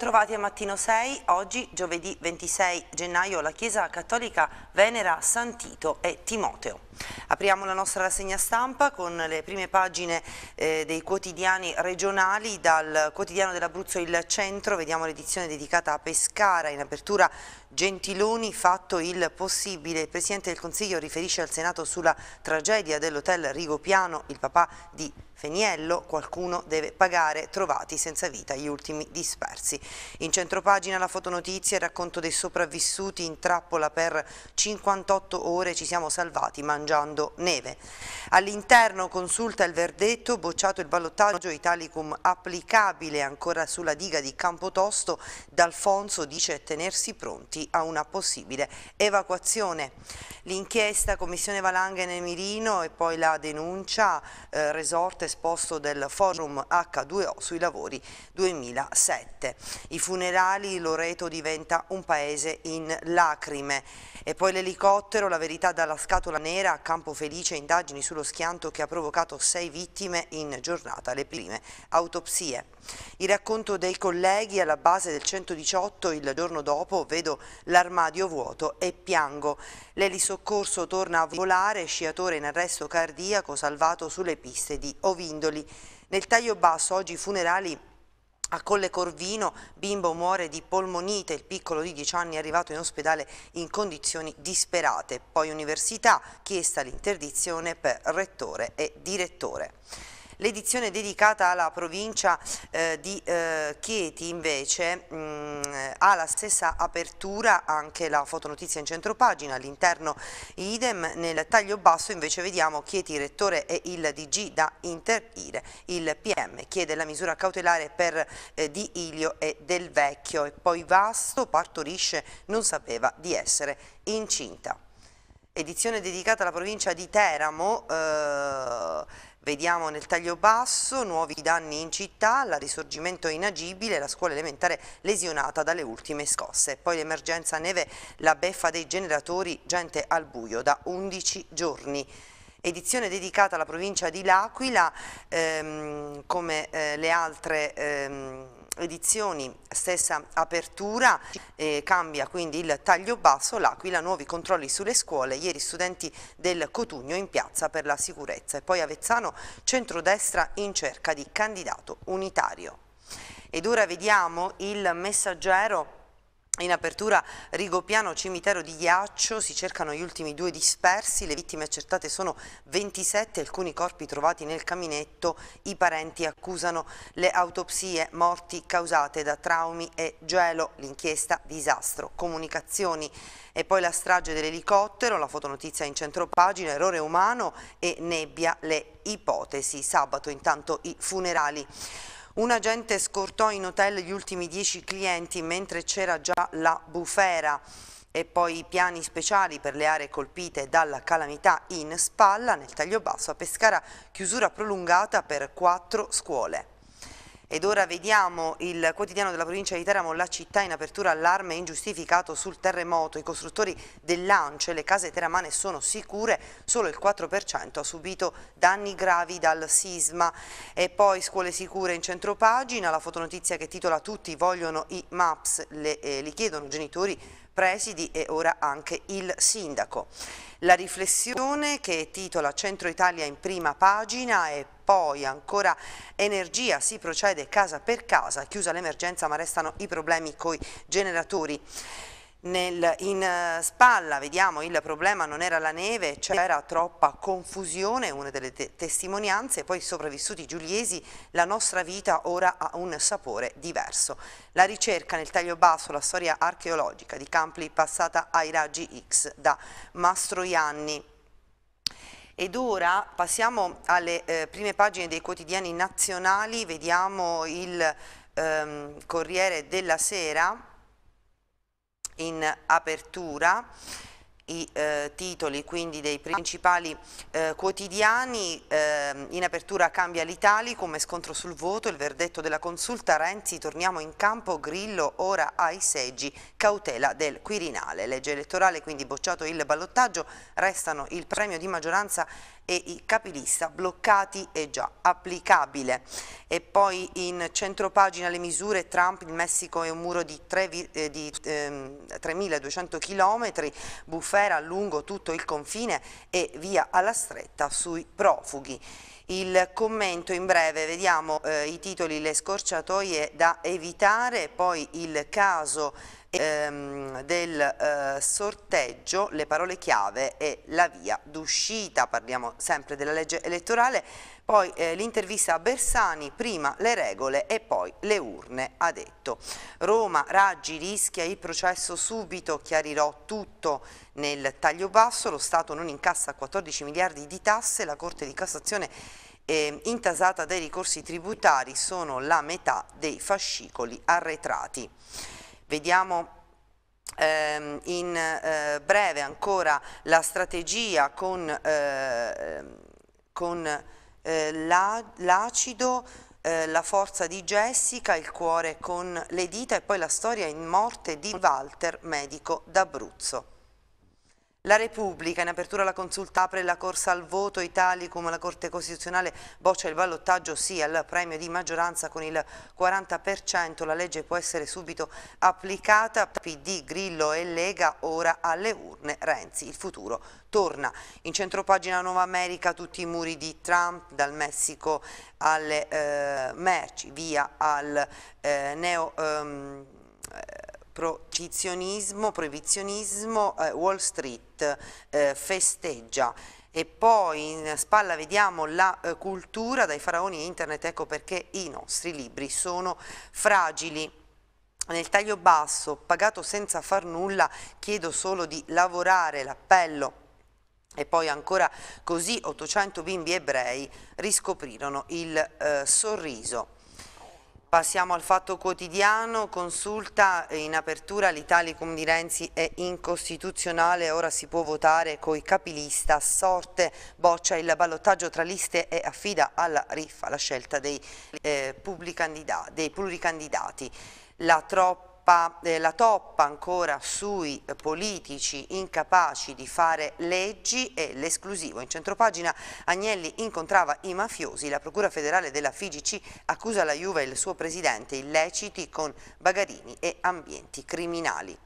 bentrovati a Mattino 6. Oggi, giovedì 26 gennaio, la Chiesa Cattolica venera San Tito e Timoteo. Apriamo la nostra rassegna stampa con le prime pagine eh, dei quotidiani regionali. Dal quotidiano dell'Abruzzo Il Centro vediamo l'edizione dedicata a Pescara. In apertura Gentiloni fatto il possibile. Il Presidente del Consiglio riferisce al Senato sulla tragedia dell'hotel Rigopiano, il papà di Pescara Feniello, qualcuno deve pagare, trovati senza vita gli ultimi dispersi. In centropagina la fotonotizia, il racconto dei sopravvissuti in trappola per 58 ore ci siamo salvati mangiando neve. All'interno consulta il verdetto, bocciato il ballottaggio Italicum applicabile ancora sulla diga di Campotosto, D'Alfonso dice tenersi pronti a una possibile evacuazione. L'inchiesta Commissione Valanghe nel Mirino e poi la denuncia eh, Resorte esposto del forum H2O sui lavori 2007. I funerali, Loreto diventa un paese in lacrime. E poi l'elicottero, la verità dalla scatola nera a Campo Felice, indagini sullo schianto che ha provocato sei vittime in giornata, le prime autopsie. Il racconto dei colleghi alla base del 118 il giorno dopo vedo l'armadio vuoto e piango. L'elisoccorso torna a volare, sciatore in arresto cardiaco salvato sulle piste di Oviedo. Vindoli. Nel taglio basso oggi i funerali a Colle Corvino, bimbo muore di polmonite, il piccolo di 10 anni è arrivato in ospedale in condizioni disperate. Poi università, chiesta l'interdizione per rettore e direttore. L'edizione dedicata alla provincia eh, di eh, Chieti invece mh, mm, ha la stessa apertura, anche la fotonotizia in centropagina, all'interno idem, nel taglio basso invece vediamo Chieti Rettore e il DG da interdire, il PM chiede la misura cautelare per eh, Di Ilio e Del Vecchio e poi Vasto partorisce non sapeva di essere incinta edizione dedicata alla provincia di Teramo eh, Vediamo nel taglio basso nuovi danni in città, la risorgimento inagibile, la scuola elementare lesionata dalle ultime scosse. Poi l'emergenza neve, la beffa dei generatori, gente al buio da 11 giorni edizione dedicata alla provincia di L'Aquila, ehm, come eh, le altre ehm, edizioni stessa apertura, eh, cambia quindi il taglio basso, l'Aquila, nuovi controlli sulle scuole, ieri studenti del Cotugno in piazza per la sicurezza e poi Avezzano centrodestra in cerca di candidato unitario. Ed ora vediamo il messaggero in apertura Rigopiano, cimitero di Ghiaccio, si cercano gli ultimi due dispersi, le vittime accertate sono 27, alcuni corpi trovati nel caminetto, i parenti accusano le autopsie morti causate da traumi e gelo, l'inchiesta disastro, comunicazioni e poi la strage dell'elicottero, la fotonotizia in centro pagina, errore umano e nebbia le ipotesi, sabato intanto i funerali. Un agente scortò in hotel gli ultimi dieci clienti mentre c'era già la bufera e poi i piani speciali per le aree colpite dalla calamità in spalla nel taglio basso a Pescara, chiusura prolungata per quattro scuole. Ed ora vediamo il quotidiano della provincia di Teramo, la città in apertura allarme ingiustificato sul terremoto. I costruttori del Lance, le case teramane sono sicure, solo il 4% ha subito danni gravi dal sisma. E poi scuole sicure in centropagina, la fotonotizia che titola tutti vogliono i MAPS, le, eh, li chiedono genitori presidi e ora anche il sindaco. La riflessione che titola Centro Italia in prima pagina è poi ancora energia, si procede casa per casa, chiusa l'emergenza ma restano i problemi coi generatori. Nel, in eh, spalla, vediamo, il problema non era la neve, c'era troppa confusione, una delle te testimonianze, poi sopravvissuti Giuliesi, la nostra vita ora ha un sapore diverso. La ricerca nel taglio basso, la storia archeologica di Campli passata ai raggi X da Mastroianni. Ed ora passiamo alle eh, prime pagine dei quotidiani nazionali, vediamo il ehm, Corriere della Sera, in apertura i eh, titoli quindi dei principali eh, quotidiani eh, in apertura cambia l'Italia come scontro sul voto il verdetto della consulta Renzi torniamo in campo Grillo ora ai seggi cautela del Quirinale legge elettorale quindi bocciato il ballottaggio restano il premio di maggioranza e i capilista bloccati è già applicabile. E poi in centropagina le misure Trump, il Messico è un muro di, 3.200 km, eh, ehm, bufera lungo tutto il confine e via alla stretta sui profughi. Il commento in breve, vediamo eh, i titoli, le scorciatoie da evitare, poi il caso ehm, del eh, sorteggio, le parole chiave e la via d'uscita, parliamo sempre della legge elettorale, poi eh, l'intervista a Bersani, prima le regole e poi le urne, ha detto. Roma, Raggi rischia il processo subito, chiarirò tutto nel taglio basso, lo Stato non incassa 14 miliardi di tasse, la Corte di Cassazione eh, intasata dai ricorsi tributari sono la metà dei fascicoli arretrati. Vediamo ehm, in eh, breve ancora la strategia con, eh, con eh, l'acido, eh, la forza di Jessica, il cuore con le dita e poi la storia in morte di Walter, medico d'Abruzzo. La Repubblica, in apertura alla consulta, apre la corsa al voto Italicum, la Corte Costituzionale boccia il ballottaggio sì al premio di maggioranza con il 40%, la legge può essere subito applicata, PD, Grillo e Lega ora alle urne, Renzi, il futuro torna. In centropagina Nuova America tutti i muri di Trump, dal Messico alle eh, merci, via al eh, neo... Ehm, eh, procizionismo, proibizionismo, eh, Wall Street eh, festeggia. E poi in spalla vediamo la eh, cultura dai faraoni e internet, ecco perché i nostri libri sono fragili. Nel taglio basso, pagato senza far nulla, chiedo solo di lavorare l'appello e poi ancora così 800 bimbi ebrei riscoprirono il eh, sorriso. Passiamo al fatto quotidiano, consulta in apertura l'Italicum di Renzi è incostituzionale, ora si può votare coi capilista, sorte boccia il ballottaggio tra liste e affida alla RIF la scelta dei, eh, dei pluricandidati. La troppa toppa, eh, la toppa ancora sui politici incapaci di fare leggi e l'esclusivo. In centropagina Agnelli incontrava i mafiosi, la Procura federale della FIGC accusa la Juve e il suo presidente illeciti con bagarini e ambienti criminali.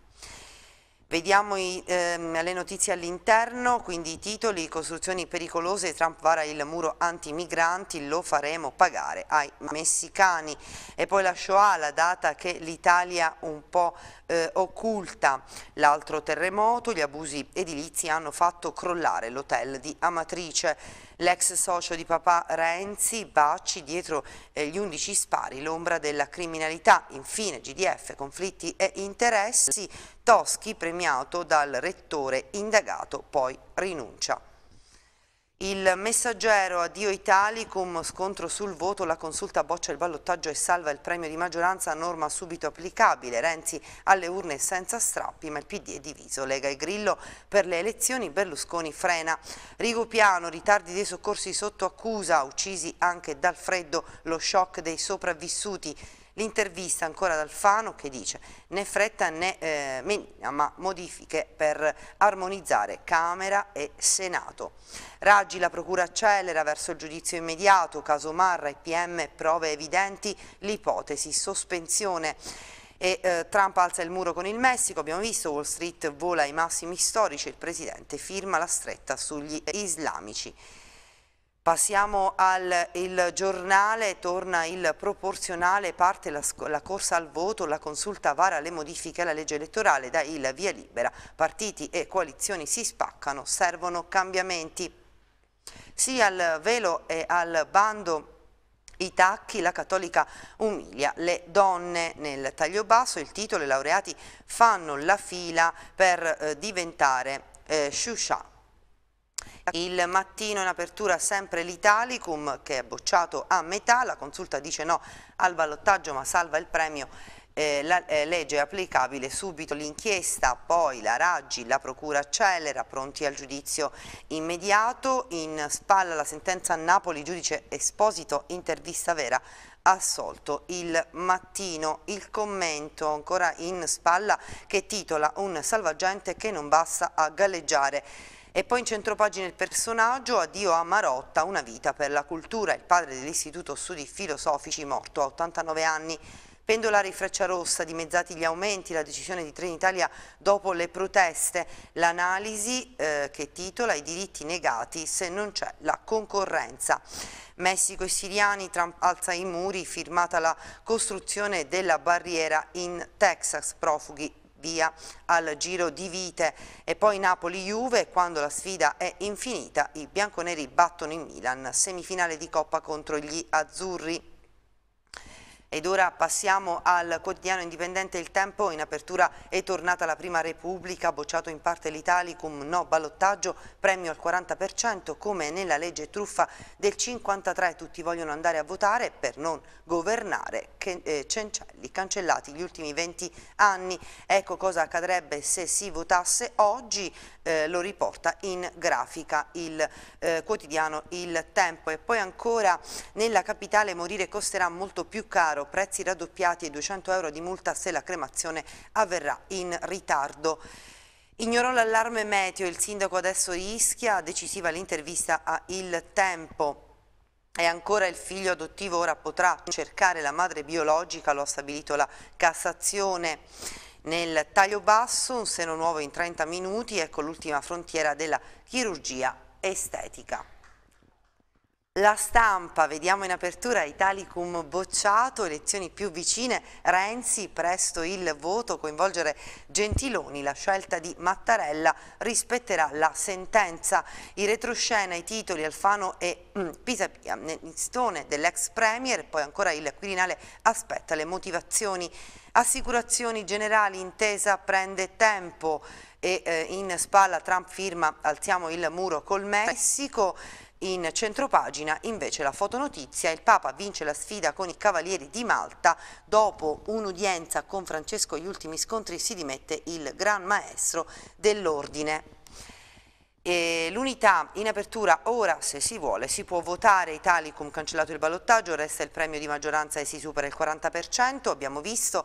Vediamo i, ehm, le notizie all'interno, quindi i titoli, costruzioni pericolose, Trump vara il muro anti-migranti, lo faremo pagare ai messicani. E poi la Shoah, la data che l'Italia un po' eh, occulta. L'altro terremoto, gli abusi edilizi hanno fatto crollare l'hotel di Amatrice. L'ex socio di papà Renzi, Bacci, dietro eh, gli undici spari, l'ombra della criminalità. Infine GDF, conflitti e interessi. Toschi premiato dal rettore indagato, poi rinuncia. Il messaggero addio Italicum, scontro sul voto, la consulta boccia il ballottaggio e salva il premio di maggioranza, norma subito applicabile, Renzi alle urne senza strappi, ma il PD è diviso, Lega e Grillo per le elezioni, Berlusconi frena. Rigopiano, ritardi dei soccorsi sotto accusa, uccisi anche dal freddo, lo shock dei sopravvissuti. L'intervista ancora ad Alfano che dice né fretta né eh, ma modifiche per armonizzare Camera e Senato. Raggi la procura accelera verso il giudizio immediato, caso Marra e PM prove evidenti, l'ipotesi sospensione. E, eh, Trump alza il muro con il Messico, abbiamo visto Wall Street vola ai massimi storici, il presidente firma la stretta sugli islamici. Passiamo al giornale, torna il proporzionale, parte la, la, corsa al voto, la consulta vara le modifiche alla legge elettorale da il via libera. Partiti e coalizioni si spaccano, servono cambiamenti. Sì al velo e al bando i tacchi, la cattolica umilia le donne. Nel taglio basso il titolo i laureati fanno la fila per eh, diventare eh, Shusha il mattino in apertura sempre l'Italicum che è bocciato a metà, la consulta dice no al ballottaggio ma salva il premio eh, la eh, legge applicabile subito l'inchiesta, poi la Raggi, la procura accelera, pronti al giudizio immediato, in spalla la sentenza a Napoli, giudice Esposito, intervista vera, assolto il mattino, il commento ancora in spalla che titola un salvagente che non basta a galleggiare e poi in centropagina il personaggio, addio a Marotta, una vita per la cultura, il padre dell'Istituto Studi Filosofici, morto a 89 anni, pendolari freccia rossa, dimezzati gli aumenti, la decisione di Trenitalia dopo le proteste, l'analisi eh, che titola i diritti negati se non c'è la concorrenza. Messico e siriani, Trump alza i muri, firmata la costruzione della barriera in Texas, profughi via al giro di vite. E poi Napoli-Juve, quando la sfida è infinita, i bianconeri battono in Milan, semifinale di Coppa contro gli Azzurri. Ed ora passiamo al quotidiano indipendente Il Tempo. In apertura è tornata la Prima Repubblica, bocciato in parte l'Italicum, no ballottaggio, premio al 40%, come nella legge truffa del 53 tutti vogliono andare a votare per non governare eh, Cencelli, cancellati gli ultimi 20 anni. Ecco cosa accadrebbe se si votasse oggi, eh, lo riporta in grafica il eh, quotidiano Il Tempo. E poi ancora nella capitale morire costerà molto più caro denaro, prezzi raddoppiati e 200 euro di multa se la cremazione avverrà in ritardo. Ignorò l'allarme meteo, il sindaco adesso rischia, decisiva l'intervista a Il Tempo. E ancora il figlio adottivo ora potrà cercare la madre biologica, lo ha stabilito la Cassazione. Nel taglio basso, un seno nuovo in 30 minuti, ecco l'ultima frontiera della chirurgia estetica. La stampa, vediamo in apertura Italicum bocciato, elezioni più vicine, Renzi presto il voto, coinvolgere Gentiloni, la scelta di Mattarella rispetterà la sentenza. I retroscena, i titoli Alfano e mm, Pisa Pianistone dell'ex premier, poi ancora il Quirinale aspetta le motivazioni. Assicurazioni generali, intesa prende tempo e eh, in spalla Trump firma alziamo il muro col Messico. In centropagina invece la fotonotizia, il Papa vince la sfida con i Cavalieri di Malta, dopo un'udienza con Francesco gli ultimi scontri si dimette il Gran Maestro dell'Ordine. L'unità in apertura ora, se si vuole, si può votare Italicum cancellato il ballottaggio, resta il premio di maggioranza e si supera il 40%, abbiamo visto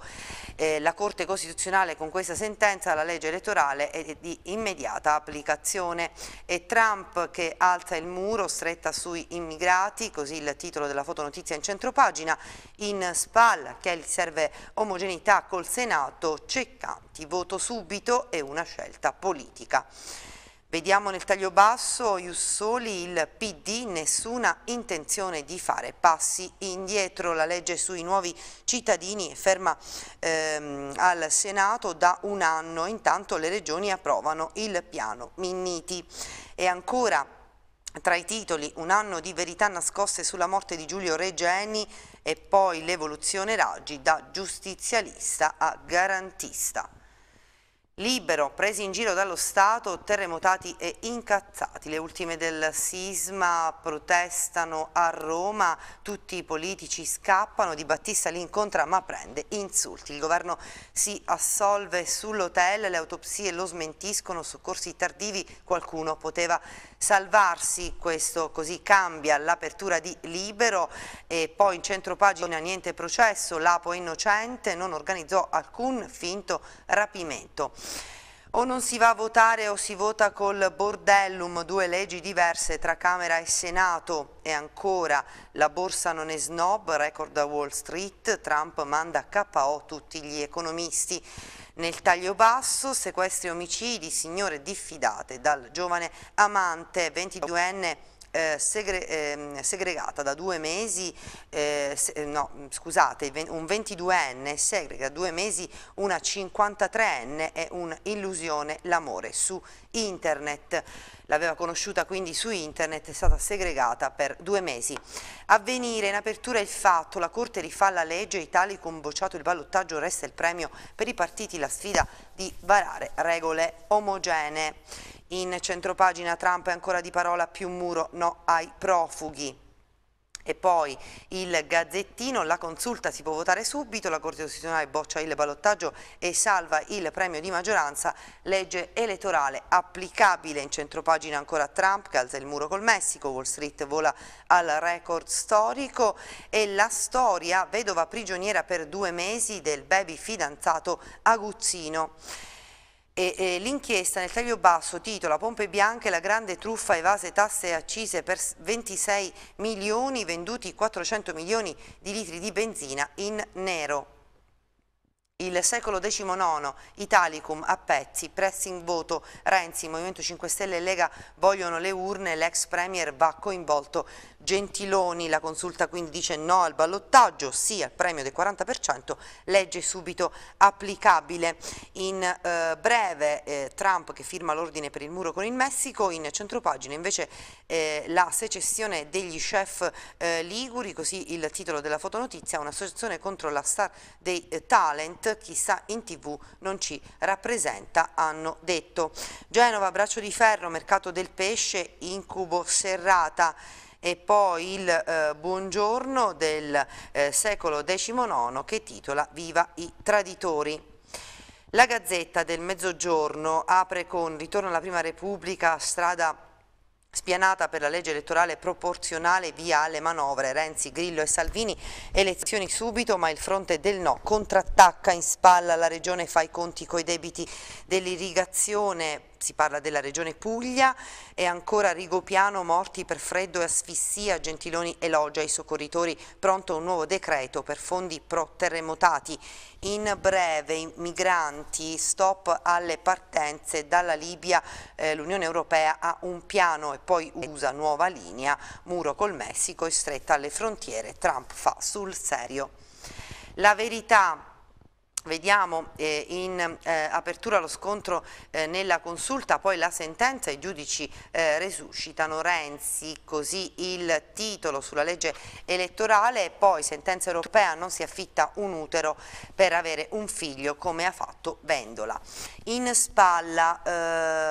eh, la Corte Costituzionale con questa sentenza la legge elettorale è di immediata applicazione e Trump che alza il muro stretta sui immigrati, così il titolo della fotonotizia in centropagina, in spalla che serve omogeneità col Senato, Ceccanti, voto subito e una scelta politica. Vediamo nel taglio basso Jussoli il PD nessuna intenzione di fare passi indietro la legge sui nuovi cittadini è ferma ehm, al Senato da un anno intanto le regioni approvano il piano Minniti e ancora tra i titoli un anno di verità nascoste sulla morte di Giulio Regeni e poi l'evoluzione Raggi da giustizialista a garantista. Libero, presi in giro dallo Stato, terremotati e incazzati. Le ultime del sisma protestano a Roma, tutti i politici scappano, Di Battista li incontra ma prende insulti. Il governo si assolve sull'hotel, le autopsie lo smentiscono, soccorsi tardivi, qualcuno poteva salvarsi, questo così cambia l'apertura di Libero e poi in centro pagina niente processo, Lapo innocente, non organizzò alcun finto rapimento. O non si va a votare o si vota col bordellum, due leggi diverse tra Camera e Senato. E ancora, la borsa non è snob, record a Wall Street, Trump manda a KO tutti gli economisti. Nel taglio basso, sequestri e omicidi, signore diffidate dal giovane amante 22enne eh, segre, eh, segregata da due mesi, eh, se, eh, no mm, scusate, un 22enne segrega da due mesi una 53enne è un'illusione l'amore su internet. L'aveva conosciuta quindi su internet, è stata segregata per due mesi. Avvenire in apertura il fatto, la Corte rifà la legge, Italicum bocciato il ballottaggio, resta il premio per i partiti, la sfida di varare regole omogenee. In centropagina Trump è ancora di parola più muro, no ai profughi. E poi il Gazzettino, la consulta si può votare subito, la Corte Costituzionale boccia il ballottaggio e salva il premio di maggioranza, legge elettorale applicabile in centropagina ancora Trump che alza il muro col Messico, Wall Street vola al record storico e la storia vedova prigioniera per due mesi del baby fidanzato Aguzzino e, e l'inchiesta nel taglio basso titola Pompe Bianche la grande truffa evase tasse e accise per 26 milioni venduti 400 milioni di litri di benzina in nero. Il secolo XIX, Italicum a pezzi, pressing voto, Renzi, Movimento 5 Stelle e Lega vogliono le urne, l'ex premier va coinvolto Gentiloni, la consulta quindi dice no al ballottaggio, sì al premio del 40%, legge subito applicabile. In eh, breve eh, Trump che firma l'ordine per il muro con il Messico, in centropagina invece eh, la secessione degli chef eh, liguri, così il titolo della fotonotizia, un'associazione contro la star dei eh, talent, chissà in tv non ci rappresenta, hanno detto. Genova, braccio di ferro, mercato del pesce, incubo serrata e poi il eh, buongiorno del eh, secolo XIX che titola Viva i traditori. La Gazzetta del Mezzogiorno apre con Ritorno alla Prima Repubblica, strada spianata per la legge elettorale proporzionale via alle manovre Renzi, Grillo e Salvini elezioni subito ma il fronte del no contrattacca in spalla la regione fa i conti coi debiti dell'irrigazione si parla della regione Puglia e ancora Rigopiano morti per freddo e asfissia, Gentiloni elogia i soccorritori, pronto un nuovo decreto per fondi pro terremotati. In breve i migranti, stop alle partenze dalla Libia, eh, l'Unione Europea ha un piano e poi usa nuova linea, muro col Messico e stretta alle frontiere, Trump fa sul serio. La verità Vediamo eh, in eh, apertura lo scontro eh, nella consulta, poi la sentenza, i giudici eh, resuscitano Renzi, così il titolo sulla legge elettorale, e poi sentenza europea non si affitta un utero per avere un figlio come ha fatto Vendola. In spalla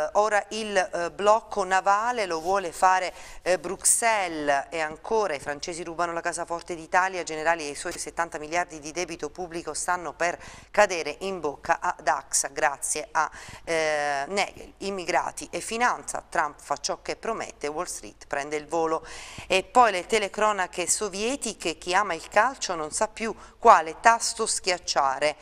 eh, ora il eh, blocco navale lo vuole fare Bruxelles e ancora i francesi rubano la casa forte d'Italia, generali e i suoi 70 miliardi di debito pubblico stanno per cadere in bocca a Dax grazie a eh, Negel, immigrati e finanza, Trump fa ciò che promette, Wall Street prende il volo. E poi le telecronache sovietiche, chi ama il calcio non sa più quale tasto schiacciare.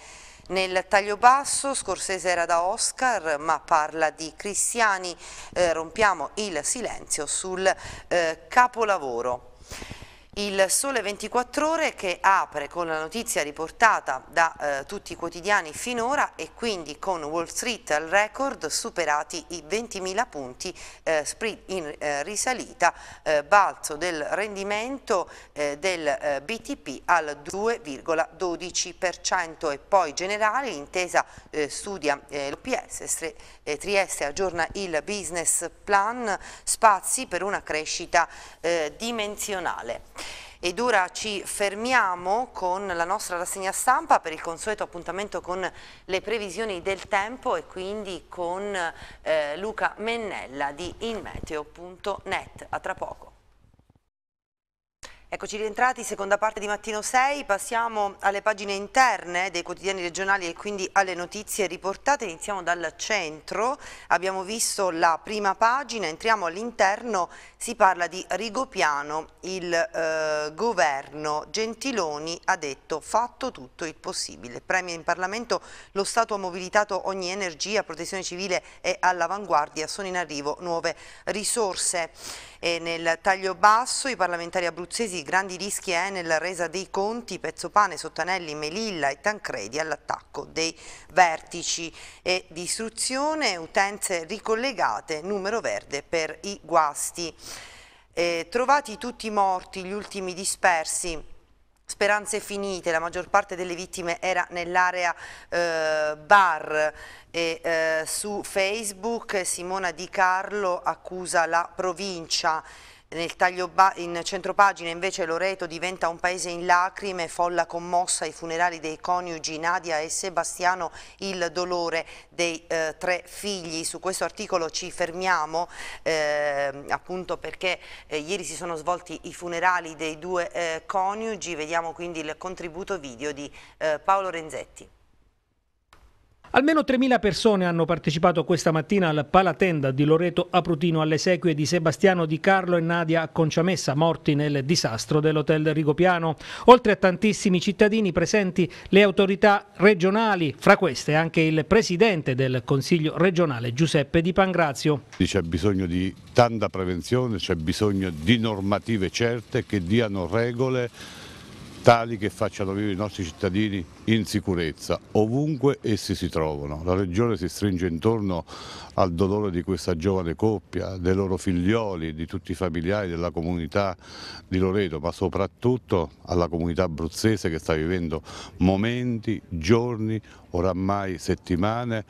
Nel taglio basso Scorsese era da Oscar ma parla di cristiani, eh, rompiamo il silenzio sul eh, capolavoro. Il Sole 24 Ore che apre con la notizia riportata da eh, tutti i quotidiani finora e quindi con Wall Street al record superati i 20.000 punti eh, in eh, risalita, eh, balzo del rendimento eh, del eh, BTP al 2,12% e poi generale l'intesa studia l'OPS, Trieste aggiorna il business plan, spazi per una crescita dimensionale. Ed ora ci fermiamo con la nostra rassegna stampa per il consueto appuntamento con le previsioni del tempo e quindi con eh, Luca Mennella di inmeteo.net. A tra poco. Eccoci rientrati, seconda parte di Mattino 6, passiamo alle pagine interne dei quotidiani regionali e quindi alle notizie riportate, iniziamo dal centro, abbiamo visto la prima pagina, entriamo all'interno, si parla di Rigopiano, il eh, governo Gentiloni ha detto fatto tutto il possibile, premia in Parlamento, lo Stato ha mobilitato ogni energia, protezione civile è all'avanguardia, sono in arrivo nuove risorse. E nel taglio basso i parlamentari abruzzesi grandi rischi è nella resa dei conti Pezzopane, Sottanelli, Melilla e Tancredi all'attacco dei vertici e distruzione, utenze ricollegate, numero verde per i guasti. Eh, trovati tutti morti, gli ultimi dispersi Speranze finite, la maggior parte delle vittime era nell'area eh, bar e eh, su Facebook Simona Di Carlo accusa la provincia nel taglio in centropagina invece Loreto diventa un paese in lacrime, folla commossa ai funerali dei coniugi Nadia e Sebastiano, il dolore dei eh, tre figli. Su questo articolo ci fermiamo eh, appunto perché eh, ieri si sono svolti i funerali dei due eh, coniugi, vediamo quindi il contributo video di eh, Paolo Renzetti. Almeno 3.000 persone hanno partecipato questa mattina al Palatenda di Loreto Aprutino alle sequie di Sebastiano Di Carlo e Nadia Conciamessa, morti nel disastro dell'hotel Rigopiano. Oltre a tantissimi cittadini presenti, le autorità regionali, fra queste anche il presidente del Consiglio regionale Giuseppe Di Pangrazio. C'è bisogno di tanta prevenzione, c'è bisogno di normative certe che diano regole tali che facciano vivere i nostri cittadini in sicurezza, ovunque essi si trovano. La Regione si stringe intorno al dolore di questa giovane coppia, dei loro figlioli, di tutti i familiari della comunità di Loreto, ma soprattutto alla comunità abruzzese che sta vivendo momenti, giorni, oramai settimane.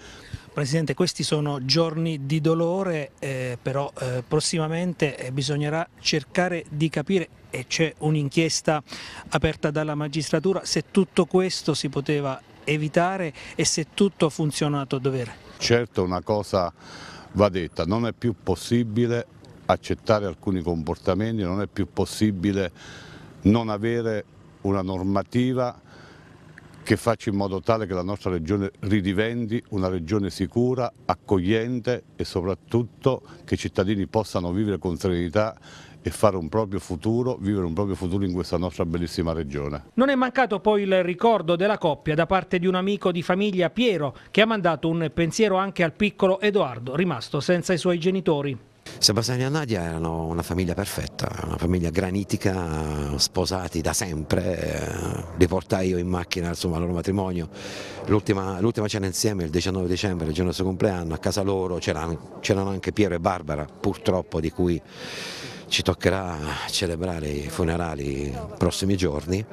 Presidente, questi sono giorni di dolore, eh, però eh, prossimamente eh, bisognerà cercare di capire e c'è un'inchiesta aperta dalla magistratura se tutto questo si poteva evitare e se tutto ha funzionato a dovere. Certo una cosa va detta, non è più possibile accettare alcuni comportamenti, non è più possibile non avere una normativa che faccia in modo tale che la nostra regione ridiventi una regione sicura, accogliente e soprattutto che i cittadini possano vivere con serenità e fare un proprio futuro, vivere un proprio futuro in questa nostra bellissima regione. Non è mancato poi il ricordo della coppia da parte di un amico di famiglia Piero che ha mandato un pensiero anche al piccolo Edoardo rimasto senza i suoi genitori. Sebastiano e Nadia erano una famiglia perfetta, una famiglia granitica, sposati da sempre, eh, li portai io in macchina insomma, al loro matrimonio, l'ultima, cena insieme il 19 dicembre, il giorno del suo compleanno, a casa loro c'erano anche Piero e Barbara, purtroppo di cui ci toccherà celebrare i funerali nei prossimi giorni,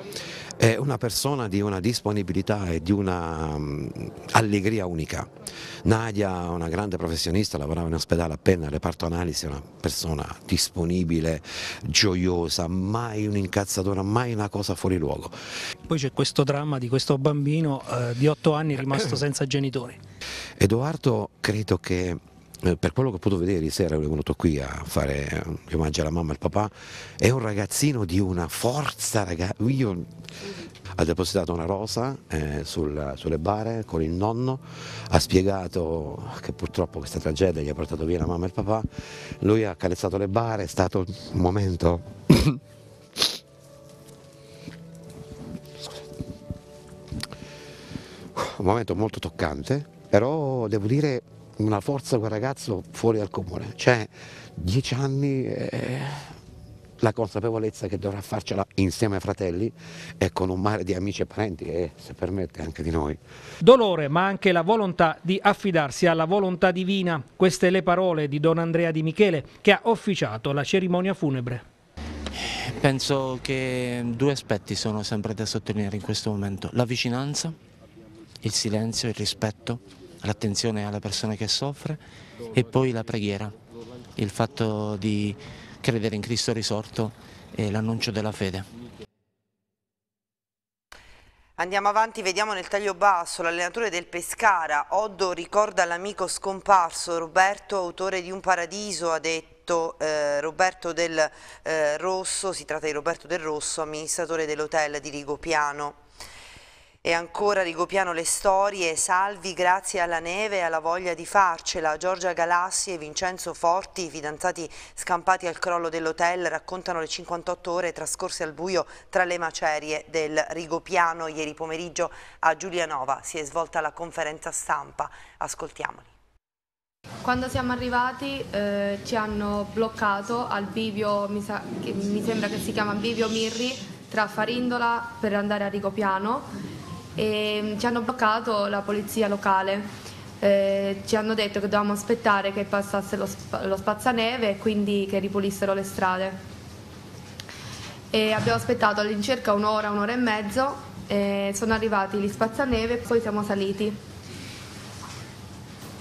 è una persona di una disponibilità e di una um, allegria unica. Nadia è una grande professionista, lavorava in ospedale appena al reparto analisi, è una persona disponibile, gioiosa, mai un'incazzatura, mai una cosa fuori luogo. Poi c'è questo dramma di questo bambino eh, di otto anni rimasto senza genitori. Edoardo credo che eh, per quello che ho potuto vedere ieri sera, lui è venuto qui a fare gli eh, omaggi alla mamma e al papà, è un ragazzino di una forza, ragazzi Io... ha depositato una rosa eh, sul, sulle bare con il nonno, ha spiegato che purtroppo questa tragedia gli ha portato via la mamma e il papà, lui ha carezzato le bare, è stato un momento... un momento molto toccante, però devo dire una forza quel ragazzo fuori dal comune, cioè dieci anni eh, la consapevolezza che dovrà farcela insieme ai fratelli e con un mare di amici e parenti che se permette anche di noi. Dolore ma anche la volontà di affidarsi alla volontà divina, queste le parole di Don Andrea Di Michele che ha officiato la cerimonia funebre. Penso che due aspetti sono sempre da sottolineare in questo momento, la vicinanza, il silenzio, il rispetto l'attenzione alla persona che soffre e poi la preghiera, il fatto di credere in Cristo risorto e l'annuncio della fede. Andiamo avanti, vediamo nel taglio basso l'allenatore del Pescara, Oddo ricorda l'amico scomparso Roberto, autore di Un Paradiso, ha detto eh, Roberto del eh, Rosso, si tratta di Roberto del Rosso, amministratore dell'hotel di Rigopiano. E ancora Rigopiano le storie, salvi grazie alla neve e alla voglia di farcela. Giorgia Galassi e Vincenzo Forti, fidanzati scampati al crollo dell'hotel, raccontano le 58 ore trascorse al buio tra le macerie del Rigopiano. Ieri pomeriggio a Giulianova si è svolta la conferenza stampa. Ascoltiamoli. Quando siamo arrivati eh, ci hanno bloccato al bivio, mi, sa, mi sembra che si chiama bivio Mirri, tra Farindola per andare a Rigopiano e mm, ci hanno bloccato la polizia locale. Eh, ci hanno detto che dovevamo aspettare che passasse lo, sp- lo spazzaneve e quindi che ripulissero le strade. E abbiamo aspettato all'incirca un'ora, un'ora e mezzo, eh, sono arrivati gli spazzaneve e poi siamo saliti.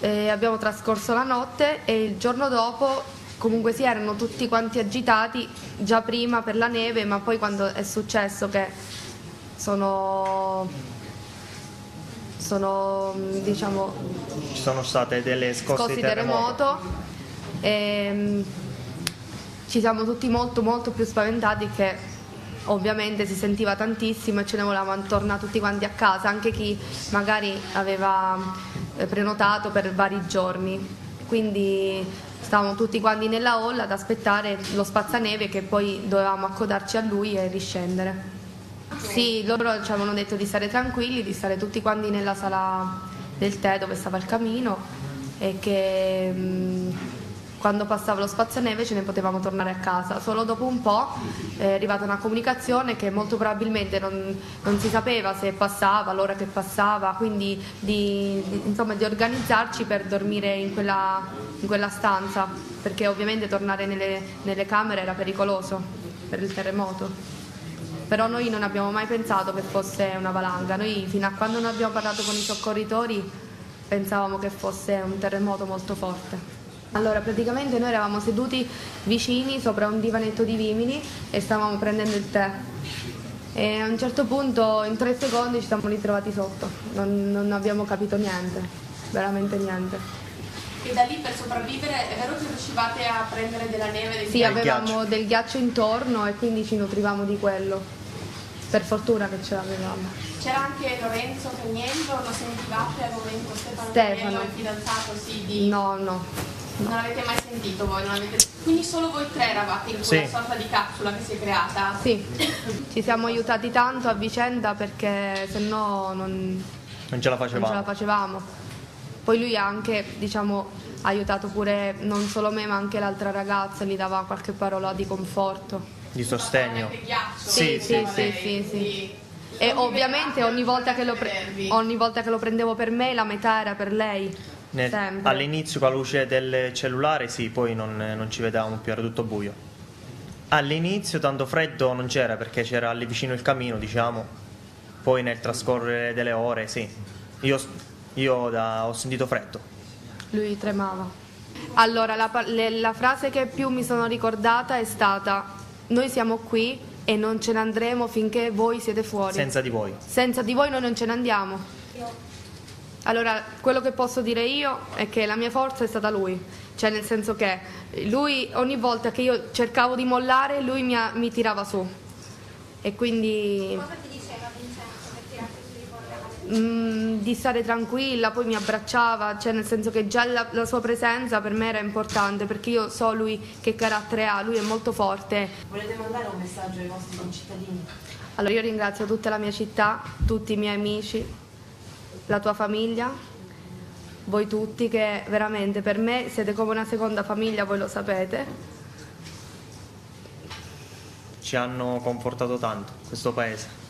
E abbiamo trascorso la notte e il giorno dopo comunque si erano tutti quanti agitati già prima per la neve ma poi quando è successo che sono sono mm, diciamo ci sono state delle scosse, di terremoto, e ehm, ci siamo tutti molto molto più spaventati che ovviamente si sentiva tantissimo e ce ne volevamo tornare tutti quanti a casa anche chi magari aveva eh, prenotato per vari giorni quindi stavamo tutti quanti nella hall ad aspettare lo spazzaneve che poi dovevamo accodarci a lui e riscendere sì, loro ci cioè, avevano detto di stare tranquilli, di stare tutti quanti nella sala del tè dove stava il camino e che mh, mm, quando passava lo spazianeve ce ne potevamo tornare a casa. Solo dopo un po' eh, è arrivata una comunicazione che molto probabilmente non, non si sapeva se passava, l'ora che passava, quindi di, di, insomma, di organizzarci per dormire in quella, in quella, stanza, perché ovviamente tornare nelle, nelle camere era pericoloso per il terremoto però noi non abbiamo mai pensato che fosse una valanga, noi fino a quando non abbiamo parlato con i soccorritori pensavamo che fosse un terremoto molto forte. Allora, praticamente noi eravamo seduti vicini sopra un divanetto di vimini e stavamo prendendo il tè. E a un certo punto, in tre secondi, ci siamo ritrovati sotto. Non, non abbiamo capito niente, veramente niente. E da lì per sopravvivere, è vero che riuscivate a prendere della neve? Del sì, avevamo del ghiaccio intorno e quindi ci nutrivamo di quello per fortuna che ce l'avevamo. C'era anche Lorenzo Tognello, lo sentivate al momento Stefano, Stefano. Tognello, il fidanzato sì, di... No, no, Non l'avete mai sentito voi, avete... quindi solo voi tre eravate in quella sì. sorta di capsula che si è creata? Sì, ci siamo aiutati tanto a vicenda perché se no non... non ce la facevamo. Poi lui ha anche, diciamo, aiutato pure non solo me ma anche l'altra ragazza, gli dava qualche parola di conforto. Di sostegno. Sì, sì, sì, sì, sì. E ovviamente ogni volta, che lo ogni volta che lo prendevo per me la metà era per lei. all'inizio con la luce del cellulare sì, poi non, eh, non ci vedevamo più, era tutto buio. All'inizio tanto freddo non c'era perché c'era lì vicino il camino, diciamo, poi nel trascorrere delle ore sì, io, io da, ho sentito freddo. Lui tremava. Allora, la, la frase che più mi sono ricordata è stata noi siamo qui e non ce ne andremo finché voi siete fuori. Senza di voi. Senza di voi noi non ce ne andiamo. Allora, quello che posso dire io è che la mia forza è stata lui, cioè nel senso che lui ogni volta che io cercavo di mollare, lui mi, mi tirava su. E quindi... Mm, di stare tranquilla, poi mi abbracciava, cioè nel senso che già la, la, sua presenza per me era importante perché io so lui che carattere ha, lui è molto forte. Volete mandare un messaggio ai vostri concittadini? Allora io ringrazio tutta la mia città, tutti i miei amici, la tua famiglia, voi tutti che veramente per me siete come una seconda famiglia, voi lo sapete. Ci hanno confortato tanto questo paese.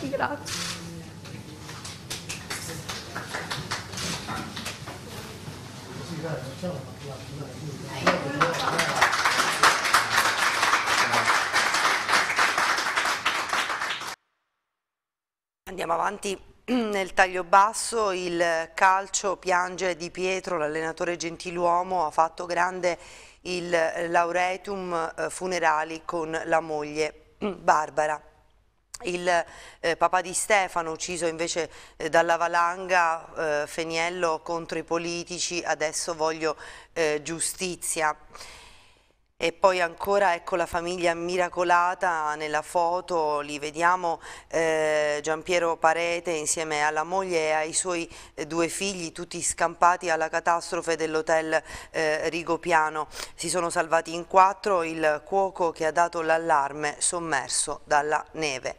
Grazie. Andiamo avanti nel taglio basso, il calcio piange di Pietro, l'allenatore gentiluomo ha fatto grande il lauretum eh, funerali con la moglie Barbara. Il eh, papà di Stefano, ucciso invece eh, dalla valanga, eh, Feniello contro i politici, adesso voglio eh, giustizia. E poi ancora ecco la famiglia miracolata nella foto, li vediamo eh, Giampiero Parete insieme alla moglie e ai suoi eh, due figli tutti scampati alla catastrofe dell'hotel eh, Rigopiano. Si sono salvati in quattro il cuoco che ha dato l'allarme sommerso dalla neve.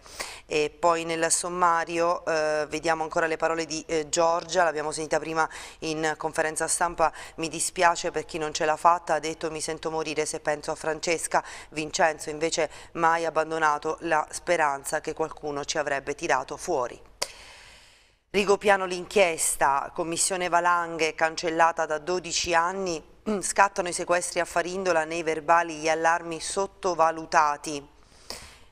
E poi nel sommario eh, vediamo ancora le parole di eh, Giorgia, l'abbiamo sentita prima in conferenza stampa, mi dispiace per chi non ce l'ha fatta, ha detto mi sento morire se penso a Francesca, Vincenzo invece mai abbandonato la speranza che qualcuno ci avrebbe tirato fuori. Rigopiano l'inchiesta, commissione Valanghe cancellata da 12 anni, scattano i sequestri a Farindola, nei verbali gli allarmi sottovalutati.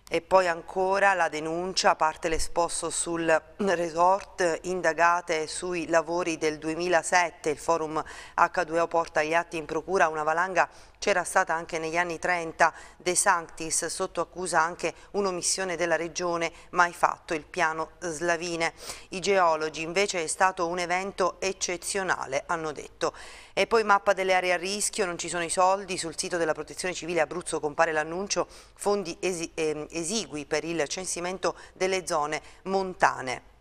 E poi ancora la denuncia, parte l'esposto sul resort, indagate sui lavori del 2007, il forum H2O porta gli atti in procura una valanga c'era stata anche negli anni 30 De Sanctis sotto accusa anche un'omissione della regione mai fatto il piano Slavine. I geologi invece è stato un evento eccezionale hanno detto. E poi mappa delle aree a rischio, non ci sono i soldi, sul sito della protezione civile Abruzzo compare l'annuncio fondi ehm, esigui per il censimento delle zone montane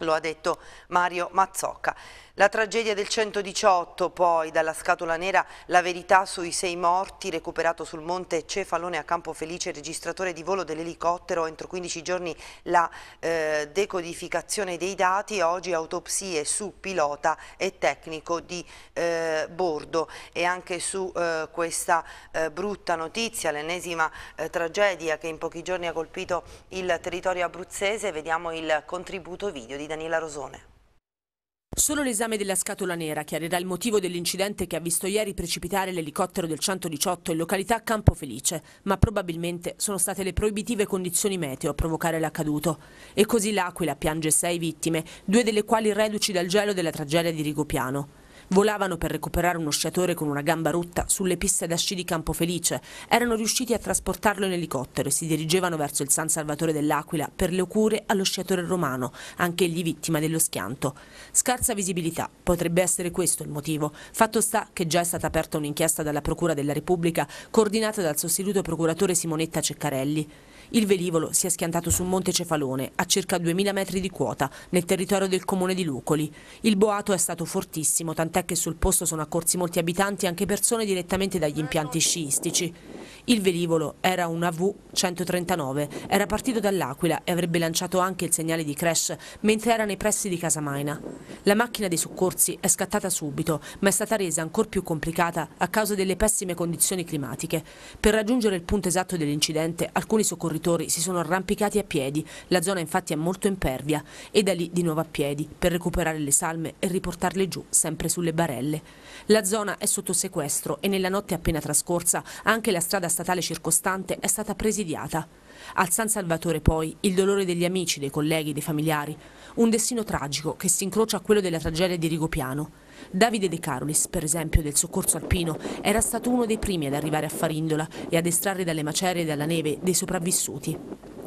lo ha detto Mario Mazzocca. La tragedia del 118 poi, dalla scatola nera, la verità sui sei morti, recuperato sul monte Cefalone a Campo Felice, registratore di volo dell'elicottero, entro 15 giorni la eh, decodificazione dei dati, oggi autopsie su pilota e tecnico di eh, bordo e anche su eh, questa eh, brutta notizia, l'ennesima eh, tragedia che in pochi giorni ha colpito il territorio abruzzese, vediamo il contributo video di di Danila Rosone. Solo l'esame della scatola nera chiarirà il motivo dell'incidente che ha visto ieri precipitare l'elicottero del 118 in località Campo Felice, ma probabilmente sono state le proibitive condizioni meteo a provocare l'accaduto. E così l'Aquila piange sei vittime, due delle quali reduci dal gelo della tragedia di Rigopiano. Volavano per recuperare uno sciatore con una gamba rotta sulle piste da sci di Campofelice. Erano riusciti a trasportarlo in elicottero e si dirigevano verso il San Salvatore dell'Aquila per le cure allo sciatore romano, anche egli vittima dello schianto. Scarsa visibilità, potrebbe essere questo il motivo. Fatto sta che già è stata aperta un'inchiesta dalla Procura della Repubblica coordinata dal sostituto procuratore Simonetta Ceccarelli. Il velivolo si è schiantato su Monte Cefalone, a circa 2000 metri di quota, nel territorio del comune di Lucoli. Il boato è stato fortissimo, tant'è che sul posto sono accorsi molti abitanti e anche persone direttamente dagli impianti sciistici. Il velivolo era un AV-139, era partito dall'Aquila e avrebbe lanciato anche il segnale di crash mentre era nei pressi di Casamaina. La macchina dei soccorsi è scattata subito, ma è stata resa ancora più complicata a causa delle pessime condizioni climatiche. Per raggiungere il punto esatto dell'incidente, alcuni soccorritori genitori si sono arrampicati a piedi, la zona infatti è molto impervia, e da lì di nuovo a piedi per recuperare le salme e riportarle giù, sempre sulle barelle. La zona è sotto sequestro e nella notte appena trascorsa anche la strada statale circostante è stata presidiata. Al San Salvatore poi il dolore degli amici, dei colleghi, dei familiari, un destino tragico che si incrocia a quello della tragedia di Rigopiano. Davide De Carolis, per esempio, del soccorso alpino, era stato uno dei primi ad arrivare a Farindola e ad estrarre dalle macerie e dalla neve dei sopravvissuti.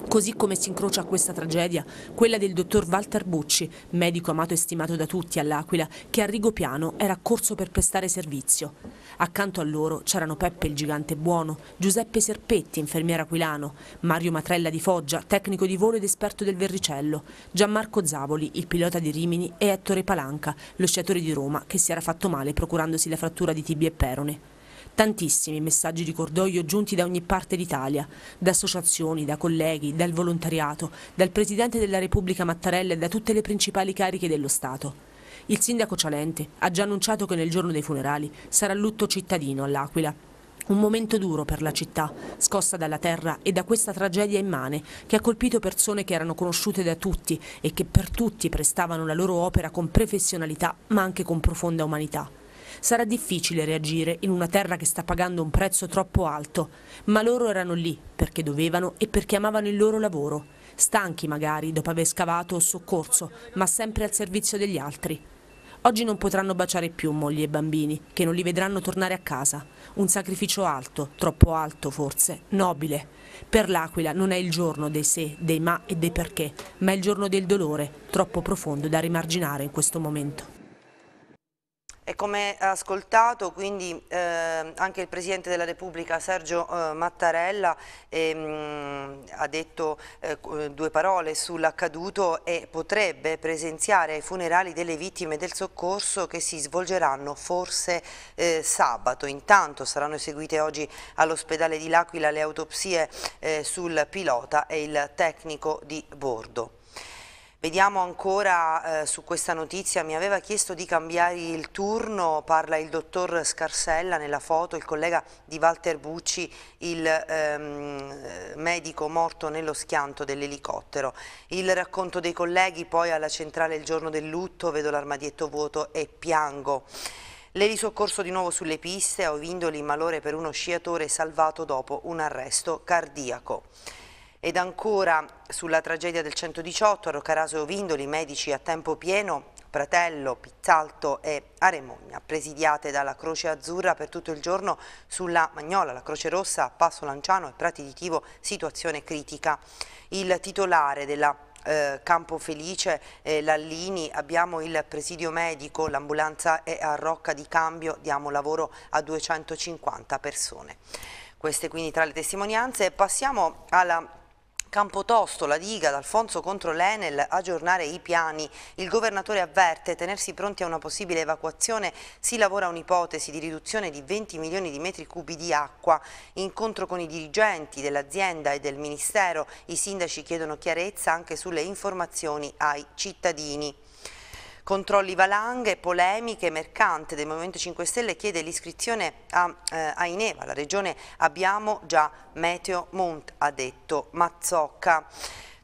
Così come si incrocia questa tragedia, quella del dottor Walter Bucci, medico amato e stimato da tutti all'Aquila, che a Rigopiano era corso per prestare servizio. Accanto a loro c'erano Peppe il gigante buono, Giuseppe Serpetti, infermiere aquilano, Mario Matrella di Foggia, tecnico di volo ed esperto del Verricello, Gianmarco Zavoli, il pilota di Rimini e Ettore Palanca, lo sciatore di Roma che si era fatto male procurandosi la frattura di tibia e perone. Tantissimi messaggi di cordoglio giunti da ogni parte d'Italia, da associazioni, da colleghi, dal volontariato, dal Presidente della Repubblica Mattarella e da tutte le principali cariche dello Stato. Il sindaco Cialente ha già annunciato che nel giorno dei funerali sarà lutto cittadino all'Aquila. Un momento duro per la città, scossa dalla terra e da questa tragedia immane che ha colpito persone che erano conosciute da tutti e che per tutti prestavano la loro opera con professionalità ma anche con profonda umanità. Sarà difficile reagire in una terra che sta pagando un prezzo troppo alto, ma loro erano lì perché dovevano e perché amavano il loro lavoro, stanchi magari dopo aver scavato o soccorso, ma sempre al servizio degli altri. Oggi non potranno baciare più mogli e bambini, che non li vedranno tornare a casa. Un sacrificio alto, troppo alto forse, nobile. Per l'Aquila non è il giorno dei se, dei ma e dei perché, ma è il giorno del dolore, troppo profondo da rimarginare in questo momento. E come ha ascoltato quindi eh, anche il Presidente della Repubblica Sergio eh, Mattarella ehm, ha detto eh, eh due parole sull'accaduto e potrebbe presenziare ai funerali delle vittime del soccorso che si svolgeranno forse eh, sabato. Intanto saranno eseguite oggi all'ospedale di L'Aquila le autopsie eh, sul pilota e il tecnico di bordo. Vediamo ancora eh, su questa notizia, mi aveva chiesto di cambiare il turno, parla il dottor Scarsella nella foto, il collega di Walter Bucci, il ehm, eh, medico morto nello schianto dell'elicottero. Il racconto dei colleghi poi alla centrale il giorno del lutto, vedo l'armadietto vuoto e piango. L'elisoccorso di nuovo sulle piste, a Ovindoli malore per uno sciatore salvato dopo un arresto cardiaco. Ed ancora sulla tragedia del 118 a Roccaraso e Ovindoli, medici a tempo pieno, Pratello, Pizzalto e Aremogna, presidiate dalla Croce Azzurra per tutto il giorno sulla Magnola, la Croce Rossa, Passo Lanciano e Prati di Tivo, situazione critica. Il titolare della eh, Campo Felice, eh, Lallini, abbiamo il presidio medico, l'ambulanza è a Rocca di Cambio, diamo lavoro a 250 persone. Queste quindi tra le testimonianze. Passiamo alla Campotosto, la diga d'Alfonso contro l'Enel, aggiornare i piani. Il governatore avverte tenersi pronti a una possibile evacuazione. Si lavora a un'ipotesi di riduzione di 20 milioni di metri cubi di acqua. Incontro con i dirigenti dell'azienda e del Ministero. I sindaci chiedono chiarezza anche sulle informazioni ai cittadini. Controlli valanghe, polemiche, mercante del Movimento 5 Stelle chiede l'iscrizione a, eh, a Ineva, la regione abbiamo già Meteo Mont, ha detto Mazzocca.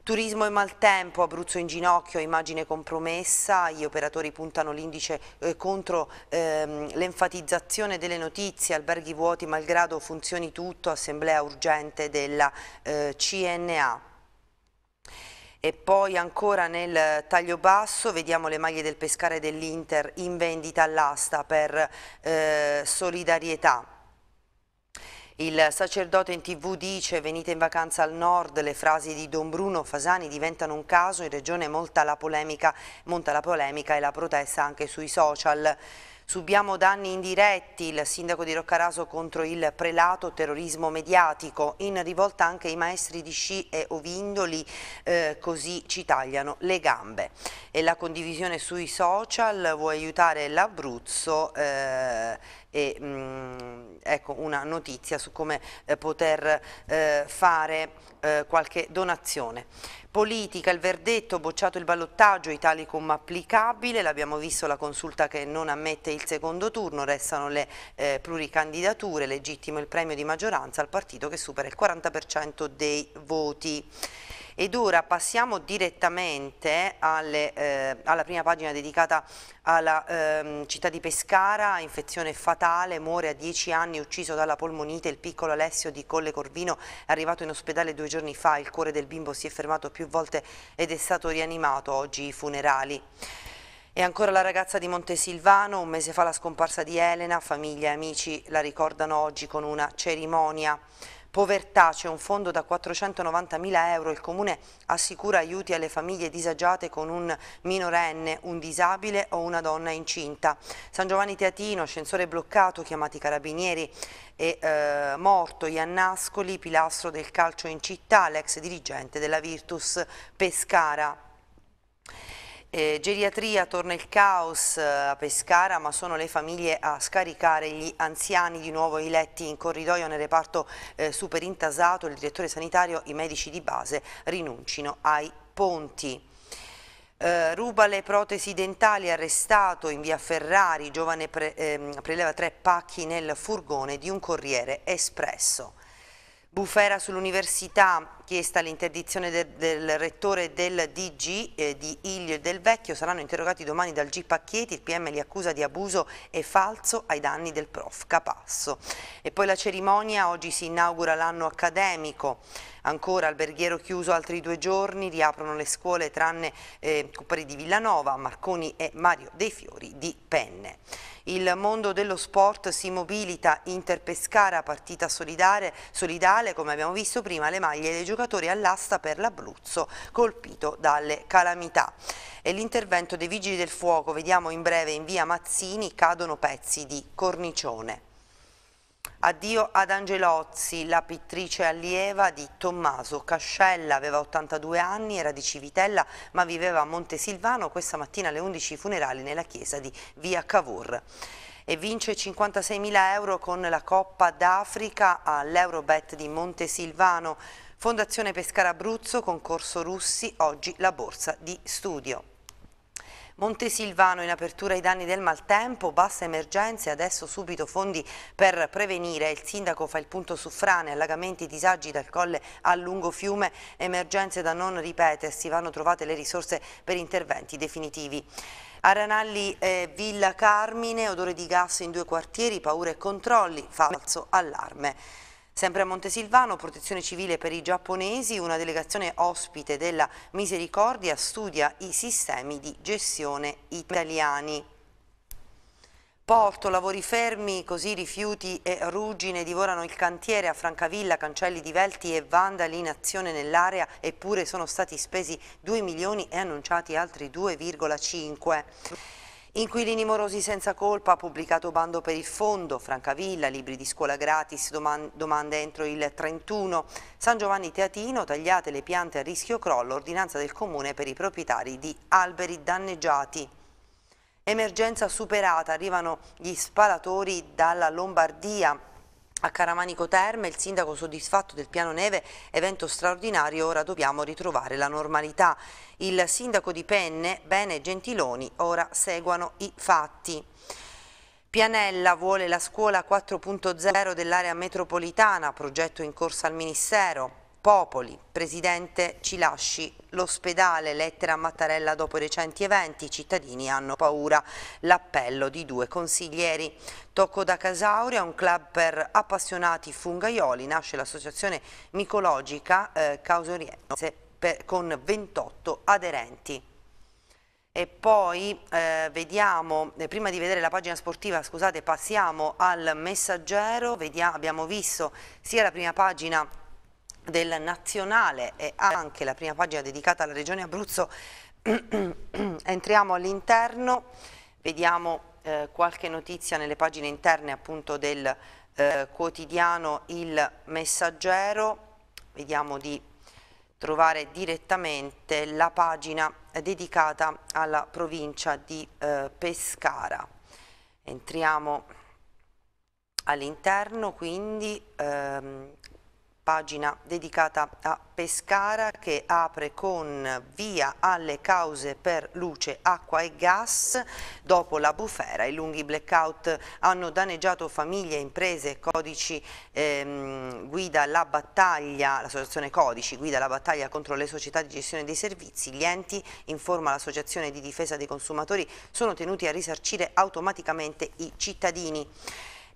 Turismo e maltempo, Abruzzo in ginocchio, immagine compromessa, gli operatori puntano l'indice eh, contro ehm, l'enfatizzazione delle notizie, alberghi vuoti malgrado funzioni tutto, assemblea urgente della eh, CNA. E poi ancora nel taglio basso vediamo le maglie del Pescare dell'Inter in vendita all'asta per eh, solidarietà. Il sacerdote in tv dice venite in vacanza al nord, le frasi di Don Bruno Fasani diventano un caso, in regione monta la polemica, monta la polemica e la protesta anche sui social. Subiamo danni indiretti, il sindaco di Roccaraso contro il prelato, terrorismo mediatico, in rivolta anche i maestri di sci e ovindoli, eh, così ci tagliano le gambe. E la condivisione sui social vuole aiutare l'Abruzzo eh, e mh, mm, ecco una notizia su come eh, poter eh, fare eh, qualche donazione. Politica, il verdetto, bocciato il ballottaggio, Italicum applicabile, l'abbiamo visto la consulta che non ammette il secondo turno, restano le eh, pluricandidature, legittimo il premio di maggioranza al partito che supera il 40% dei voti. Ed ora passiamo direttamente alle, eh, alla prima pagina dedicata alla eh, città di Pescara, infezione fatale, muore a 10 anni ucciso dalla polmonite il piccolo Alessio di Colle Corvino, arrivato in ospedale due giorni fa, il cuore del bimbo si è fermato più volte ed è stato rianimato oggi i funerali. E ancora la ragazza di Montesilvano, un mese fa la scomparsa di Elena, famiglia e amici la ricordano oggi con una cerimonia. Povertà, c'è un fondo da 490 mila euro, il Comune assicura aiuti alle famiglie disagiate con un minorenne, un disabile o una donna incinta. San Giovanni Teatino, ascensore bloccato, chiamati carabinieri, e eh, morto Iannascoli, pilastro del calcio in città, l'ex dirigente della Virtus Pescara. Eh, geriatria, torna il caos eh, a Pescara, ma sono le famiglie a scaricare gli anziani di nuovo i letti in corridoio nel reparto eh, superintasato. Il direttore sanitario, i medici di base rinuncino ai ponti. Eh, ruba le protesi dentali, arrestato in via Ferrari, giovane pre, ehm, preleva tre pacchi nel furgone di un corriere espresso bufera sull'università, chiesta l'interdizione del, del rettore del DG eh, di Ilio e del Vecchio, saranno interrogati domani dal G Pacchietti, il PM li accusa di abuso e falso ai danni del prof Capasso. E poi la cerimonia, oggi si inaugura l'anno accademico, ancora alberghiero chiuso altri due giorni, riaprono le scuole tranne eh, Cupari di Villanova, Marconi e Mario Dei Fiori di Penne. Il mondo dello sport si mobilita Pescara, partita solidale, solidale come abbiamo visto prima, le maglie dei giocatori all'asta per l'Abruzzo colpito dalle calamità. E l'intervento dei vigili del fuoco, vediamo in breve in via Mazzini, cadono pezzi di cornicione. Addio ad Angelozzi, la pittrice allieva di Tommaso Cascella, aveva 82 anni, era di Civitella ma viveva a Montesilvano, questa mattina alle 11 funerali nella chiesa di Via Cavour e vince 56.000 euro con la Coppa d'Africa all'Eurobet di Montesilvano. Fondazione Pescara Abruzzo, concorso Russi, oggi la borsa di studio. Montesilvano in apertura ai danni del maltempo, bassa emergenza e adesso subito fondi per prevenire. Il sindaco fa il punto su frane, allagamenti, disagi dal colle al lungo fiume, emergenze da non ripetersi, vanno trovate le risorse per interventi definitivi. A Ranalli eh, Villa Carmine, odore di gas in due quartieri, paure e controlli, falso allarme. Sempre a Montesilvano, protezione civile per i giapponesi, una delegazione ospite della Misericordia studia i sistemi di gestione italiani. Porto, lavori fermi, così rifiuti e ruggine divorano il cantiere a Francavilla, cancelli divelti e vandali in azione nell'area, eppure sono stati spesi 2 milioni e annunciati altri 2,5. Inquilini morosi senza colpa ha pubblicato bando per il fondo, Francavilla, libri di scuola gratis, domande entro il 31. San Giovanni Teatino, tagliate le piante a rischio crollo, ordinanza del comune per i proprietari di alberi danneggiati. Emergenza superata, arrivano gli spalatori dalla Lombardia. A Caramanico Terme il sindaco soddisfatto del piano neve, evento straordinario, ora dobbiamo ritrovare la normalità. Il sindaco di Penne, Bene Gentiloni, ora seguono i fatti. Pianella vuole la scuola 4.0 dell'area metropolitana, progetto in corsa al Ministero. Popoli, Presidente ci lasci l'ospedale, lettera a Mattarella dopo i recenti eventi, i cittadini hanno paura, l'appello di due consiglieri. Tocco da Casauria, un club per appassionati fungaioli, nasce l'associazione micologica eh, Causorieno per, con 28 aderenti. E poi eh, vediamo, eh, prima di vedere la pagina sportiva, scusate, passiamo al messaggero, Vediamo, abbiamo visto sia la prima pagina del Nazionale e anche la prima pagina dedicata alla Regione Abruzzo. Entriamo all'interno, vediamo eh, qualche notizia nelle pagine interne appunto del eh, quotidiano Il Messaggero, vediamo di trovare direttamente la pagina dedicata alla provincia di eh, Pescara. Entriamo all'interno quindi ehm, pagina dedicata a Pescara che apre con via alle cause per luce, acqua e gas dopo la bufera. I lunghi blackout hanno danneggiato famiglie, imprese, codici ehm, guida la battaglia, l'associazione Codici guida la battaglia contro le società di gestione dei servizi. Gli enti, informa l'associazione di difesa dei consumatori, sono tenuti a risarcire automaticamente i cittadini.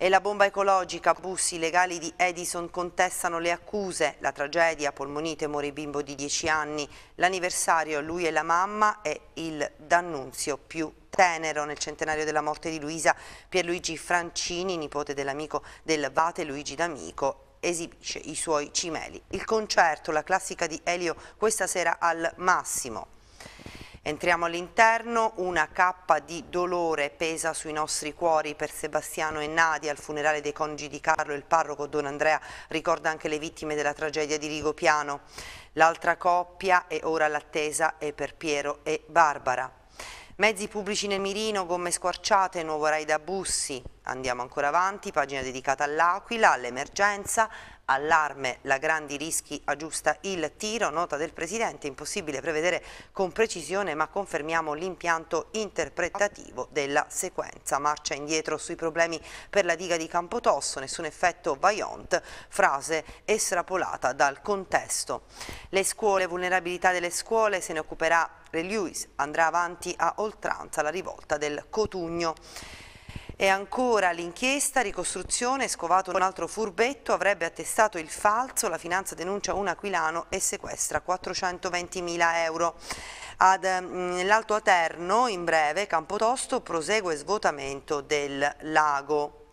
E la bomba ecologica, bussi legali di Edison contestano le accuse, la tragedia, polmonite, muore bimbo di 10 anni, l'anniversario, lui e la mamma e il d'annunzio più tenero nel centenario della morte di Luisa Pierluigi Francini, nipote dell'amico del Vate Luigi D'Amico esibisce i suoi cimeli. Il concerto, la classica di Elio, questa sera al massimo. Entriamo all'interno, una cappa di dolore pesa sui nostri cuori per Sebastiano e Nadia, al funerale dei coniugi di Carlo il parroco Don Andrea ricorda anche le vittime della tragedia di Rigopiano. L'altra coppia è ora all'attesa è per Piero e Barbara. Mezzi pubblici nel mirino, gomme squarciate, nuovo raid a bussi. Andiamo ancora avanti, pagina dedicata all'Aquila, all'emergenza, allarme, la grandi rischi aggiusta il tiro, nota del Presidente, impossibile prevedere con precisione ma confermiamo l'impianto interpretativo della sequenza. Marcia indietro sui problemi per la diga di Campotosso, nessun effetto Vaillant, frase estrapolata dal contesto. Le scuole, vulnerabilità delle scuole, se ne occuperà Lewis andrà avanti a oltranza la rivolta del Cotugno. E ancora l'inchiesta, ricostruzione, scovato un altro furbetto, avrebbe attestato il falso, la finanza denuncia un aquilano e sequestra 420.000 euro. Ad mm, L'Alto Aterno, in breve, Campotosto, prosegue svuotamento del lago.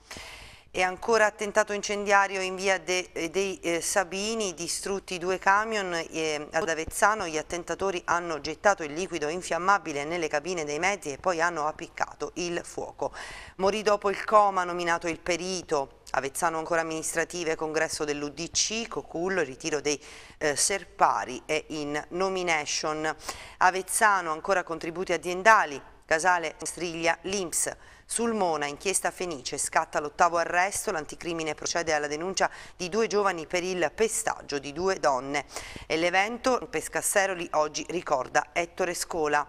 E ancora attentato incendiario in via de, eh, dei eh, Sabini, distrutti due camion eh, ad Avezzano, gli attentatori hanno gettato il liquido infiammabile nelle cabine dei mezzi e poi hanno appiccato il fuoco. Morì dopo il coma nominato il perito. Avezzano ancora amministrative, congresso dell'Udc, Cocullo, ritiro dei eh, Serpari è in nomination. Avezzano ancora contributi aziendali, Casale Striglia, l'Inps. Sul Mona, inchiesta Fenice, scatta l'ottavo arresto, l'anticrimine procede alla denuncia di due giovani per il pestaggio di due donne. E l'evento Pescasseroli oggi ricorda Ettore Scola.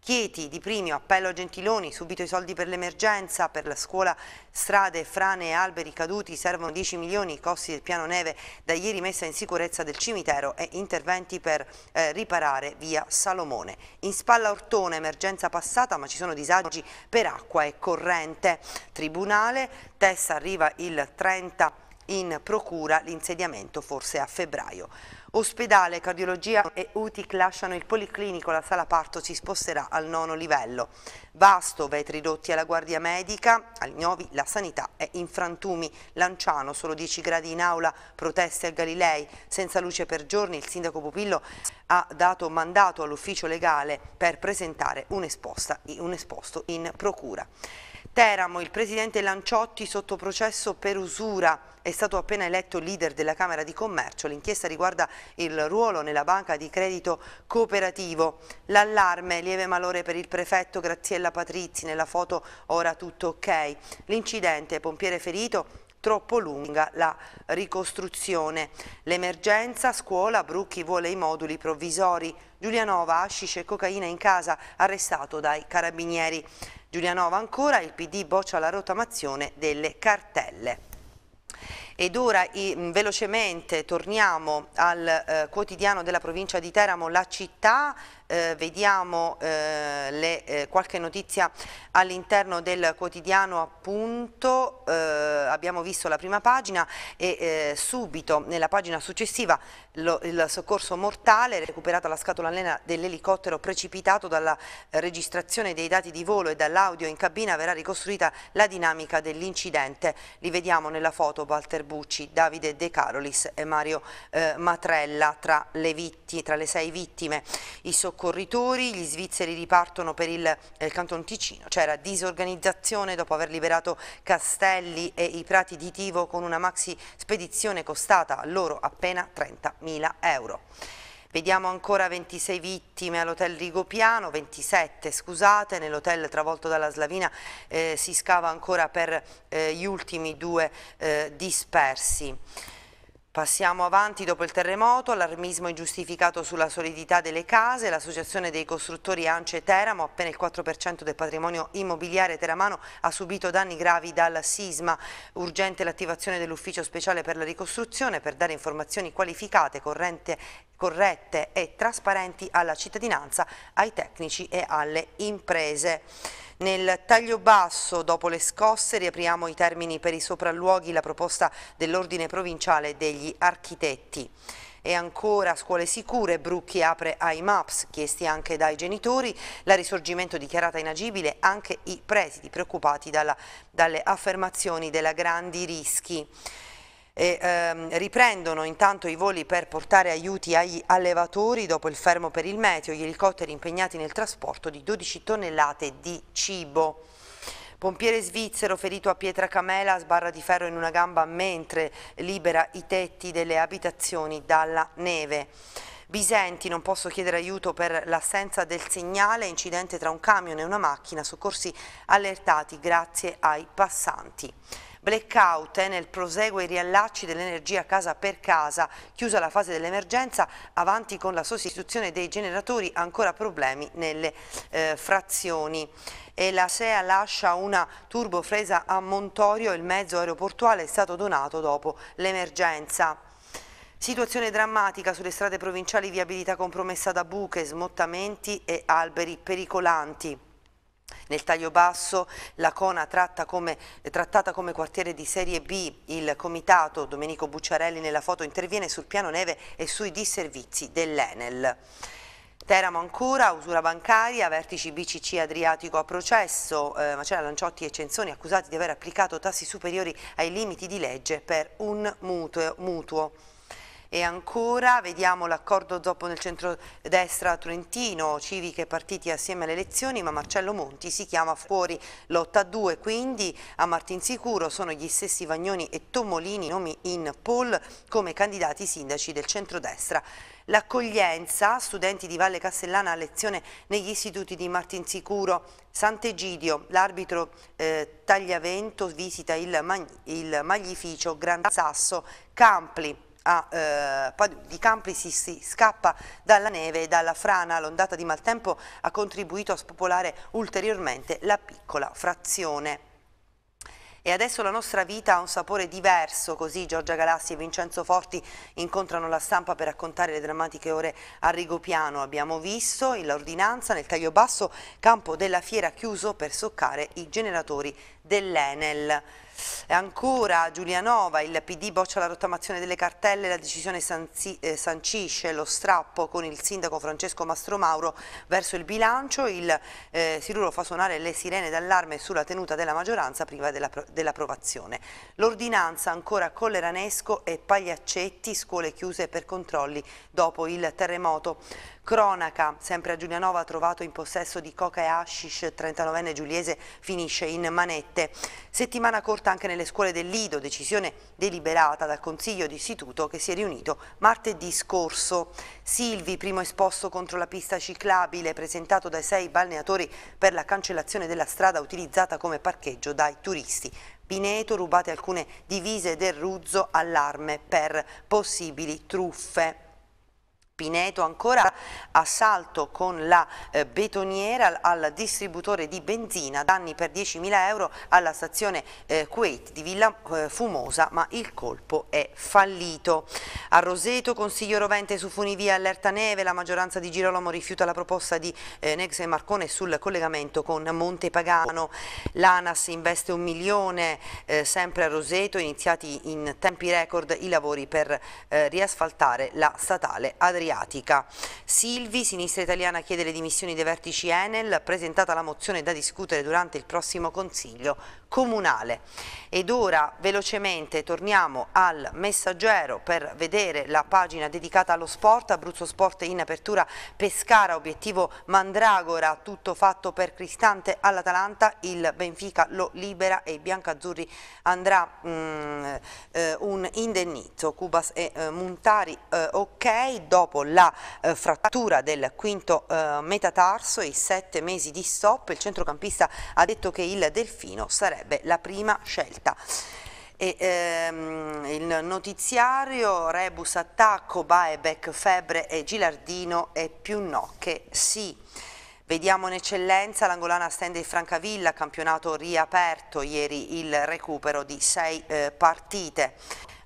Chieti di primio appello a Gentiloni, subito i soldi per l'emergenza, per la scuola strade, frane e alberi caduti servono 10 milioni, i costi del piano neve da ieri messa in sicurezza del cimitero e interventi per eh, riparare via Salomone. In spalla Ortone, emergenza passata ma ci sono disagi per acqua e corrente. Tribunale, Tessa arriva il 30 marzo in procura l'insediamento forse a febbraio. Ospedale, cardiologia e UTIC lasciano il policlinico, la sala parto si sposterà al nono livello. Vasto, vetri ridotti alla guardia medica, al Gnovi la sanità è in frantumi. Lanciano, solo 10 gradi in aula, proteste al Galilei, senza luce per giorni. Il sindaco Pupillo ha dato mandato all'ufficio legale per presentare un, esposta, un esposto in procura. Teramo, il presidente Lanciotti sotto processo per usura. È stato appena eletto leader della Camera di Commercio. L'inchiesta riguarda il ruolo nella banca di credito cooperativo. L'allarme, lieve malore per il prefetto Graziella Patrizzi, nella foto ora tutto ok. L'incidente, pompiere ferito, troppo lunga la ricostruzione. L'emergenza, scuola, Brucchi vuole i moduli provvisori. Giulianova, ascice e cocaina in casa, arrestato dai carabinieri. Giulianova ancora, il PD boccia la rotamazione delle cartelle. Ed ora mm, velocemente torniamo al eh, quotidiano della provincia di Teramo, la città, eh, vediamo eh, le, eh, qualche notizia all'interno del quotidiano appunto, eh, abbiamo visto la prima pagina e eh, subito nella pagina successiva lo, il soccorso mortale, recuperata la scatola lena dell'elicottero precipitato dalla registrazione dei dati di volo e dall'audio in cabina verrà ricostruita la dinamica dell'incidente, li vediamo nella foto Walter Bucci, Davide De Carolis e Mario eh, Matrella tra le, vittime, tra le sei vittime, i soccorsi soccorritori, gli svizzeri ripartono per il, il Canton Ticino, c'era disorganizzazione dopo aver liberato Castelli e i Prati di Tivo con una maxi spedizione costata a loro appena 30.000 euro. Vediamo ancora 26 vittime all'hotel Rigopiano, 27 scusate, nell'hotel travolto dalla Slavina eh, si scava ancora per eh, gli ultimi due eh, dispersi. Passiamo avanti dopo il terremoto, allarmismo ingiustificato sulla solidità delle case, l'associazione dei costruttori Ance Teramo, appena il 4% del patrimonio immobiliare teramano ha subito danni gravi dal sisma, urgente l'attivazione dell'ufficio speciale per la ricostruzione per dare informazioni qualificate, corrente, corrette e trasparenti alla cittadinanza, ai tecnici e alle imprese. Nel taglio basso, dopo le scosse, riapriamo i termini per i sopralluoghi, la proposta dell'Ordine Provinciale degli Architetti. E ancora scuole sicure, Brucchi apre ai MAPS, chiesti anche dai genitori, la risorgimento dichiarata inagibile, anche i presidi preoccupati dalla, dalle affermazioni della Grandi Rischi e ehm, riprendono intanto i voli per portare aiuti agli allevatori dopo il fermo per il meteo, gli elicotteri impegnati nel trasporto di 12 tonnellate di cibo. Pompiere svizzero ferito a pietra camela, sbarra di ferro in una gamba mentre libera i tetti delle abitazioni dalla neve. Bisenti, non posso chiedere aiuto per l'assenza del segnale, incidente tra un camion e una macchina, soccorsi allertati grazie ai passanti. Blackout, eh, nel prosegue i riallacci dell'energia casa per casa, chiusa la fase dell'emergenza, avanti con la sostituzione dei generatori, ancora problemi nelle eh, frazioni. E la SEA lascia una turbofresa a Montorio, il mezzo aeroportuale è stato donato dopo l'emergenza. Situazione drammatica sulle strade provinciali, viabilità compromessa da buche, smottamenti e alberi pericolanti. Nel taglio basso la Cona tratta come, eh, trattata come quartiere di serie B, il comitato Domenico Bucciarelli nella foto interviene sul piano neve e sui disservizi dell'Enel. Teramo ancora, usura bancaria, vertici BCC Adriatico a processo, eh, Macera Lanciotti e Cenzoni accusati di aver applicato tassi superiori ai limiti di legge per un mutuo. mutuo. E ancora vediamo l'accordo dopo nel centro-destra trentino, civiche partiti assieme alle elezioni, ma Marcello Monti si chiama fuori lotta 2, quindi a Martinsicuro sono gli stessi Vagnoni e Tomolini nomi in poll come candidati sindaci del centro-destra. L'accoglienza, studenti di Valle Castellana a lezione negli istituti di Martinsicuro, Sant'Egidio, l'arbitro eh, Tagliavento visita il, il maglificio Gran Sasso, Campli, a eh, di Campi si, si, scappa dalla neve e dalla frana. L'ondata di maltempo ha contribuito a spopolare ulteriormente la piccola frazione. E adesso la nostra vita ha un sapore diverso, così Giorgia Galassi e Vincenzo Forti incontrano la stampa per raccontare le drammatiche ore a Rigopiano. Abbiamo visto l'ordinanza nel taglio basso, campo della fiera chiuso per soccare i generatori dell'Enel. E ancora Giulianova, il PD boccia la rottamazione delle cartelle, la decisione sanzi, eh, sancisce lo strappo con il sindaco Francesco Mastromauro verso il bilancio, il eh, Siruro fa suonare le sirene d'allarme sulla tenuta della maggioranza prima dell'approvazione. Dell L'ordinanza ancora Colleranesco e Pagliaccetti, scuole chiuse per controlli dopo il terremoto. Cronaca, sempre a Giulianova, trovato in possesso di coca e hashish, 39enne giuliese finisce in manette. Settimana corta anche nelle scuole del Lido, decisione deliberata dal Consiglio d'Istituto che si è riunito martedì scorso. Silvi, primo esposto contro la pista ciclabile, presentato dai sei balneatori per la cancellazione della strada utilizzata come parcheggio dai turisti. Pineto rubate alcune divise del Ruzzo, allarme per possibili truffe. Pineto ancora assalto con la eh, betoniera al distributore di benzina, danni per 10.000 euro alla stazione eh, Kuwait di Villa eh, Fumosa, ma il colpo è fallito. A Roseto, consiglio rovente su funivia allerta neve, la maggioranza di Girolamo rifiuta la proposta di eh, Nex e Marcone sul collegamento con Monte Pagano. L'ANAS investe un milione eh, sempre a Roseto, iniziati in tempi record i lavori per eh, riasfaltare la statale Adriana. Adriatica. Silvi, Sinistra Italiana chiede le dimissioni dei vertici Enel, presentata la mozione da discutere durante il prossimo Consiglio comunale. Ed ora velocemente torniamo al messaggero per vedere la pagina dedicata allo sport, Abruzzo Sport in apertura Pescara, obiettivo Mandragora, tutto fatto per Cristante all'Atalanta, il Benfica lo libera e i biancazzurri andrà um, uh, un indennizzo, Cubas e uh, eh, Montari uh, eh, ok, dopo dopo la eh, frattura del quinto eh, metatarso e i sette mesi di stop, il centrocampista ha detto che il Delfino sarebbe la prima scelta. E, ehm, il notiziario Rebus Attacco, Baebeck, Febbre e Gilardino e più no che sì. Vediamo in eccellenza l'angolana stende Francavilla, campionato riaperto, ieri il recupero di sei eh, partite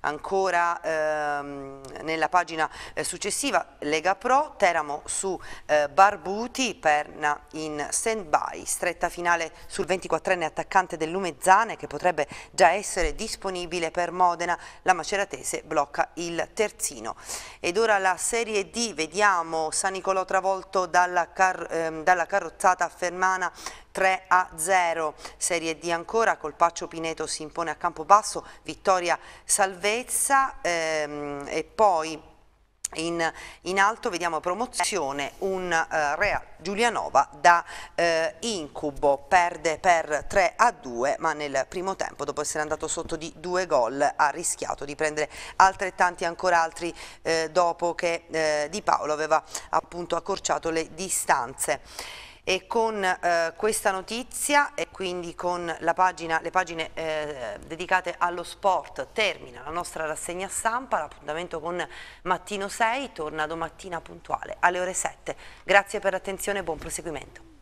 ancora ehm, nella pagina eh, successiva Lega Pro, Teramo su eh, Barbuti, Perna in stand-by, stretta finale sul 24enne attaccante del Lumezzane che potrebbe già essere disponibile per Modena, la Maceratese blocca il terzino. Ed ora la Serie D, vediamo San Nicolò travolto dalla, car ehm, dalla carrozzata fermana 3 a 0. Serie D ancora, Colpaccio Pineto si impone a campo basso, vittoria salvezza ehm, e poi... In, in, alto vediamo promozione un uh, Rea Giulianova da uh, incubo perde per 3 a 2 ma nel primo tempo dopo essere andato sotto di due gol ha rischiato di prendere altrettanti ancora altri uh, dopo che Di Paolo aveva appunto accorciato le distanze e con eh, questa notizia e quindi con pagina, le pagine eh, dedicate allo sport termina la nostra rassegna stampa, l'appuntamento con Mattino 6 torna domattina puntuale alle ore 7. Grazie per l'attenzione e buon proseguimento.